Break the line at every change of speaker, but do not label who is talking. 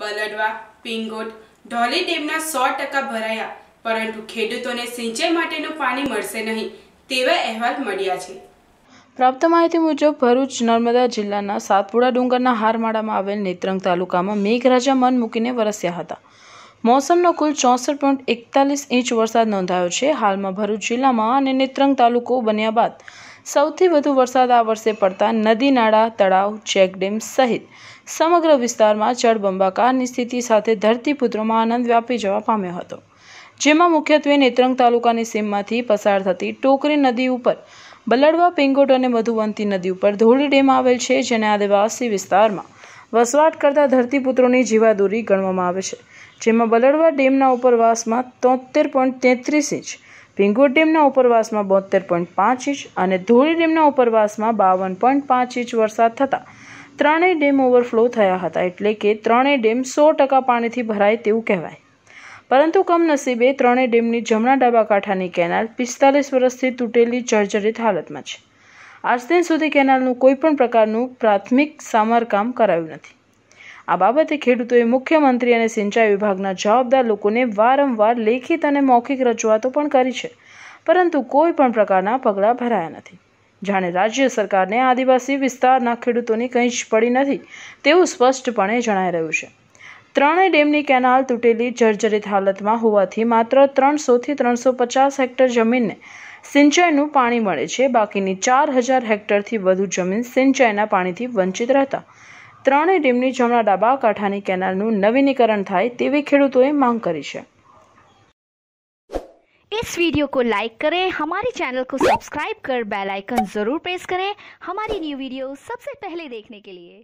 બલડવા પિંગોટ ઢોલી ડેમના સો ટકા ભરાયા પરંતુ ખેડૂતોને સિંચાઈ માટેનું પાણી મળશે નહીં તેવા અહેવાલ મળ્યા છે પ્રાપ્ત માહિતી મુજબ ભરૂચ નર્મદા જિલ્લાના સાતપુડા ડુંગરના હારમાળામાં આવેલ નેત્રંગ તાલુકામાં મેઘરાજા મન મૂકીને વરસ્યા હતા મોસમનો કુલ ચોસઠ પોઈન્ટ એકતાલીસ ઇંચ વરસાદ નોંધાયો છે હાલમાં ભરૂચ જિલ્લામાં અને નેત્રંગ તાલુકો બન્યા બાદ સૌથી વધુ વરસાદ આ વર્ષે પડતા નદી નાળા તળાવ ચેકડેમ સહિત સમગ્ર વિસ્તારમાં જળબંબાકારની સ્થિતિ સાથે ધરતીપુત્રોમાં આનંદ વ્યાપી જવા પામ્યો હતો જેમાં મુખ્યત્વે નેત્રંગ તાલુકાની સીમમાંથી પસાર થતી ટોકરી નદી ઉપર બલડવા પિંગોટ અને મધુવંતી નદી ઉપર ધોળી ડેમ આવેલ છે જેને આદિવાસી વિસ્તારમાં વસવાટ કરતા ધરતીપુત્રોની જીવાદોરી ગણવામાં આવે છે જેમાં બલડવા ડેમના ઉપરવાસમાં તોતેર પોઈન્ટ તેત્રીસ ઇંચ ભીંગુર ડેમના ઉપરવાસમાં બોતેર પોઈન્ટ પાંચ ઇંચ અને ધોળી ડેમના ઉપરવાસમાં બાવન પોઈન્ટ પાંચ ઇંચ વરસાદ થતા ત્રણેય ડેમ ઓવરફ્લો થયા હતા એટલે કે ત્રણેય ડેમ સો ટકા પાણીથી ભરાય તેવું કહેવાય પરંતુ કમનસીબે ત્રણેય ડેમની જમણા ડાબા કાંઠાની કેનાલ પિસ્તાલીસ વર્ષથી તૂટેલી જર્જરિત હાલતમાં છે આજ દિન સુધી કેનાલનું કોઈપણ પ્રકારનું પ્રાથમિક સમારકામ કરાયું નથી આ બાબતે ખેડૂતોએ મુખ્યમંત્રી અને સિંચાઈ વિભાગના જવાબદાર લોકોને વારંવાર લેખિત અને મૌખિક રજૂઆતો પણ કરી છે પરંતુ કોઈ પણ પ્રકારના પગલાં ભરાયા નથી જાણે રાજ્ય સરકારને આદિવાસી વિસ્તારના ખેડૂતોની કંઈ જ પડી નથી તેવું સ્પષ્ટપણે જણાઈ રહ્યું છે ત્રણેય ડેમની કેનાલ તૂટેલી જર્જરિત હાલતમાં હોવાથી માત્ર ત્રણસોથી ત્રણસો પચાસ હેક્ટર જમીનને સિંચાઈનું પાણી મળે છે બાકીની ચાર હજાર હેક્ટરથી વધુ જમીન સિંચાઈના પાણીથી વંચિત રહેતા ત્રણેય ડેમની જમણા ડાબા કાંઠાની કેનાલનું નવીનીકરણ થાય તેવી ખેડૂતોએ માંગ કરી છે इस वीडियो को लाइक करें हमारे चैनल को सब्सक्राइब कर बेल आइकन ज़रूर प्रेस करें हमारी न्यू वीडियो सबसे पहले देखने के लिए